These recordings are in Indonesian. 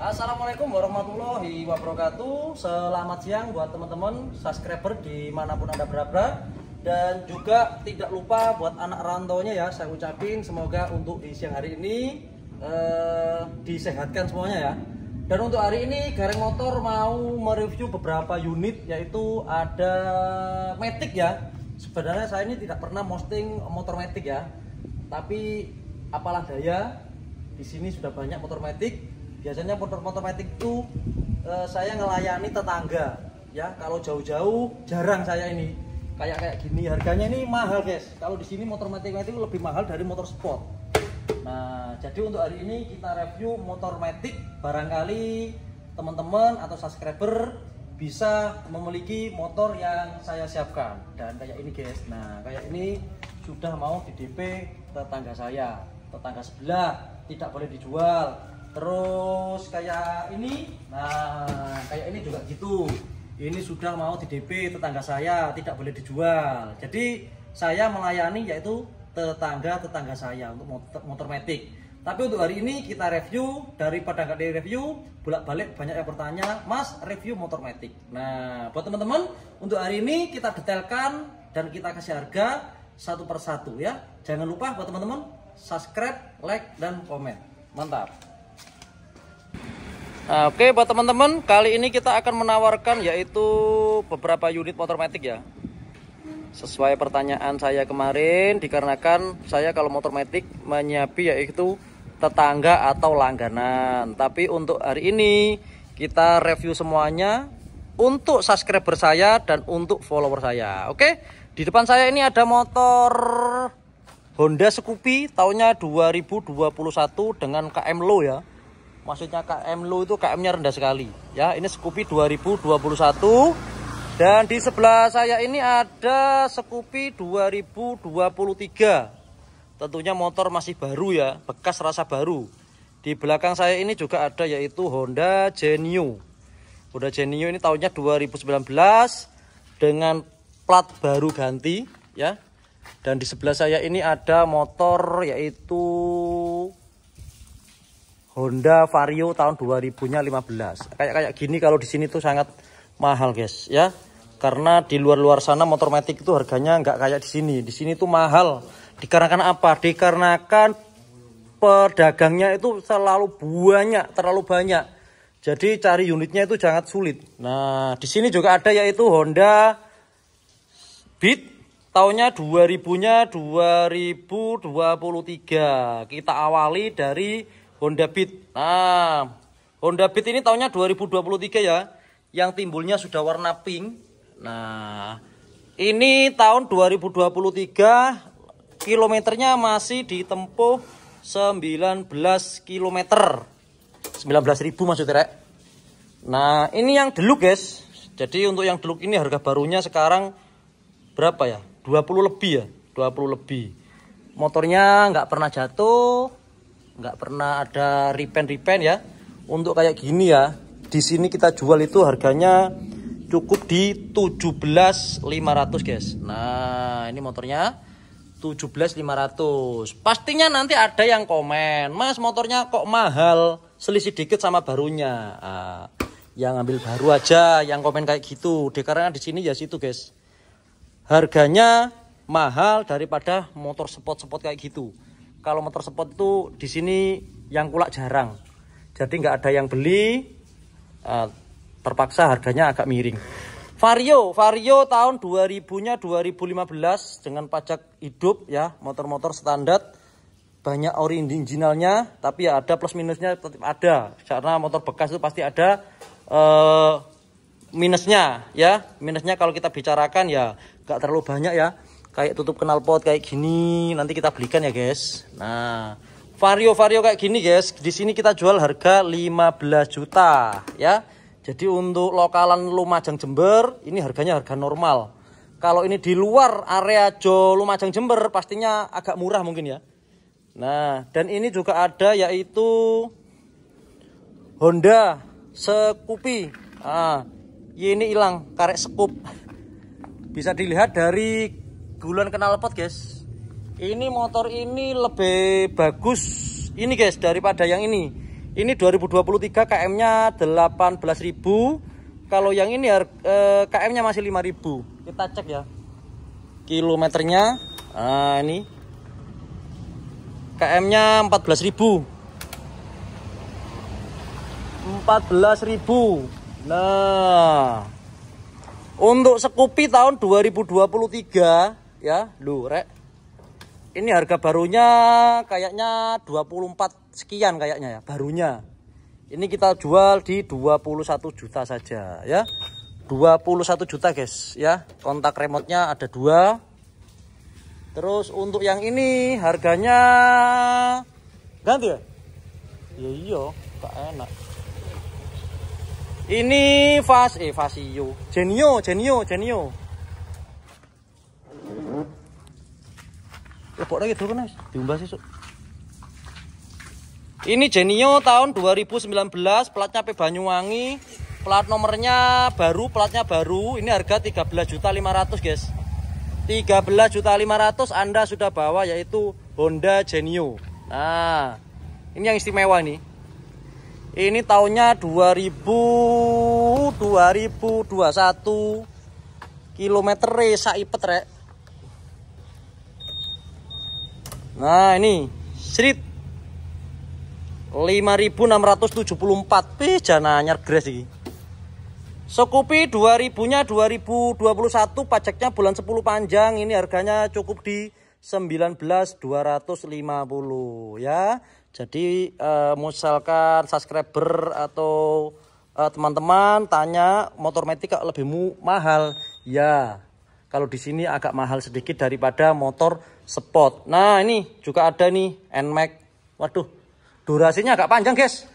Assalamualaikum warahmatullahi wabarakatuh Selamat siang buat teman-teman subscriber dimanapun Anda berada Dan juga tidak lupa buat anak rantaunya ya Saya ucapin semoga untuk di siang hari ini eh, Disehatkan semuanya ya Dan untuk hari ini Gareng Motor mau mereview beberapa unit Yaitu ada Matic ya Sebenarnya saya ini tidak pernah posting motor Matic ya Tapi apalah daya di sini sudah banyak motor Matic biasanya motor-motor metik itu eh, saya ngelayani tetangga ya kalau jauh-jauh jarang saya ini kayak kayak gini harganya ini mahal guys kalau di sini motor metik metik lebih mahal dari motor sport nah jadi untuk hari ini kita review motor metik barangkali teman-teman atau subscriber bisa memiliki motor yang saya siapkan dan kayak ini guys nah kayak ini sudah mau di DP tetangga saya tetangga sebelah tidak boleh dijual terus kayak ini nah kayak ini juga gitu ini sudah mau di DP tetangga saya tidak boleh dijual jadi saya melayani yaitu tetangga-tetangga saya untuk motor, motor metik tapi untuk hari ini kita review dari pedagang dari review bolak-balik banyak yang bertanya mas review motor metik nah buat teman-teman untuk hari ini kita detailkan dan kita kasih harga satu persatu ya jangan lupa buat teman-teman subscribe like dan komen mantap Nah, oke okay, buat teman-teman, kali ini kita akan menawarkan yaitu beberapa unit motor metik ya. Sesuai pertanyaan saya kemarin, dikarenakan saya kalau motor metik menyapi yaitu tetangga atau langganan. Tapi untuk hari ini kita review semuanya untuk subscriber saya dan untuk follower saya. Oke, okay? di depan saya ini ada motor Honda Scoopy tahunnya 2021 dengan KM low ya maksudnya KM Lu itu KM-nya rendah sekali ya ini Scoopy 2021 dan di sebelah saya ini ada Scoopy 2023 tentunya motor masih baru ya bekas rasa baru di belakang saya ini juga ada yaitu Honda Genio Honda Genio ini tahunnya 2019 dengan plat baru ganti ya dan di sebelah saya ini ada motor yaitu Honda Vario tahun 2000-nya 15. Kayak kayak gini kalau di sini tuh sangat mahal, guys, ya. Karena di luar-luar sana motor matic itu harganya nggak kayak di sini. Di sini tuh mahal. Dikarenakan apa? Dikarenakan pedagangnya itu selalu banyak, terlalu banyak. Jadi cari unitnya itu sangat sulit. Nah, di sini juga ada yaitu Honda Beat tahunnya 2000-nya 2023. Kita awali dari Honda Beat. Nah, Honda Beat ini tahunnya 2023 ya. Yang timbulnya sudah warna pink. Nah, ini tahun 2023 kilometernya masih ditempuh 19 km. 19.000 maksudnya, Rek. Nah, ini yang deluk, guys. Jadi untuk yang deluk ini harga barunya sekarang berapa ya? 20 lebih ya? 20 lebih. Motornya nggak pernah jatuh, nggak pernah ada ripen-ripen ya untuk kayak gini ya di sini kita jual itu harganya cukup di 17.500 guys nah ini motornya 17.500 pastinya nanti ada yang komen mas motornya kok mahal selisih dikit sama barunya nah, yang ambil baru aja yang komen kayak gitu di karena di sini ya situ guys harganya mahal daripada motor spot-spot kayak gitu kalau motor sport itu di sini yang kulak jarang. Jadi nggak ada yang beli, eh, terpaksa harganya agak miring. Vario, Vario tahun 2000-nya 2015 dengan pajak hidup ya, motor-motor standar banyak ori originalnya tapi ya ada plus minusnya tetap ada karena motor bekas itu pasti ada uh, minusnya ya minusnya kalau kita bicarakan ya nggak terlalu banyak ya kayak tutup knalpot kayak gini nanti kita belikan ya guys nah vario vario kayak gini guys di sini kita jual harga 15 juta ya jadi untuk lokalan Lumajang Jember ini harganya harga normal kalau ini di luar area Jo Lumajang Jember pastinya agak murah mungkin ya nah dan ini juga ada yaitu Honda Sekupi ah, ini hilang karek sekup bisa dilihat dari Gulon kenal pot guys ini motor ini lebih bagus ini guys daripada yang ini ini 2023 KM nya 18.000 kalau yang ini eh, KM nya masih 5.000 kita cek ya kilometernya nah ini KM nya 14.000 14.000 nah untuk Sekupi tahun 2023 ya lurek ini harga barunya kayaknya 24 sekian kayaknya ya barunya ini kita jual di 21 juta saja ya 21 juta guys ya kontak remote ada dua terus untuk yang ini harganya ganti ya, ya iya iya tak enak ini fas eh fasio genio genio genio Lepok lagi dulu kan diumbah sih Ini Genio tahun 2019, platnya P Banyuwangi. Plat nomornya baru, platnya baru. Ini harga 13.500, guys. 13.500 Anda sudah bawa yaitu Honda Genio. Nah, ini yang istimewa nih. Ini tahunnya 2000 2021 kilometer resa ipet rek. Nah ini Street 5674 Wih jana anyar gres ini Sekupi 2000 nya 2021 Pajaknya bulan 10 panjang Ini harganya cukup di 19250 ya jadi eh, misalkan subscriber atau eh, teman-teman eh, tanya motor metik lebih mahal ya kalau di sini agak mahal sedikit daripada motor sport. Nah, ini juga ada nih NMAX. Waduh, durasinya agak panjang, guys.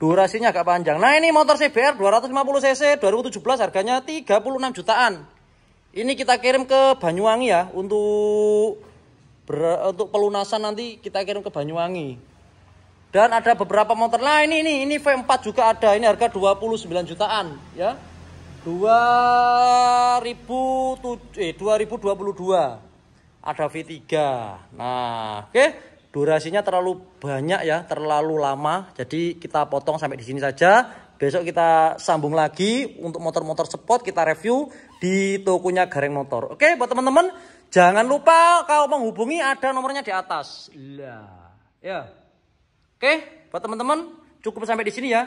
Durasinya agak panjang. Nah, ini motor CBR 250 cc 2017 harganya 36 jutaan. Ini kita kirim ke Banyuwangi ya untuk ber, untuk pelunasan nanti kita kirim ke Banyuwangi. Dan ada beberapa motor lain nah, ini ini ini V4 juga ada. Ini harga 29 jutaan ya. 2000 eh 2022 ada V3. Nah, oke. Okay. Durasinya terlalu banyak ya, terlalu lama. Jadi kita potong sampai di sini saja. Besok kita sambung lagi untuk motor-motor sport kita review di tokonya Gareng Motor. Oke, okay, buat teman-teman jangan lupa kalau menghubungi ada nomornya di atas. Lah. Ya. Oke, okay, buat teman-teman cukup sampai di sini ya.